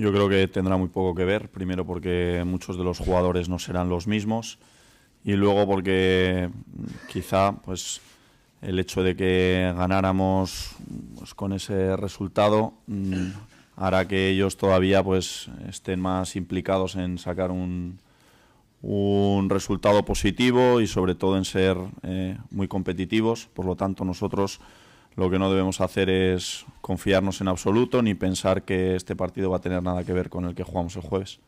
Yo creo que tendrá muy poco que ver, primero porque muchos de los jugadores no serán los mismos y luego porque quizá pues el hecho de que ganáramos pues, con ese resultado mm, hará que ellos todavía pues estén más implicados en sacar un, resultado positivo y sobre todo en ser eh, muy competitivos. Por lo tanto, nosotros lo que no debemos hacer es confiarnos en absoluto ni pensar que este partido va a tener nada que ver con el que jugamos el jueves.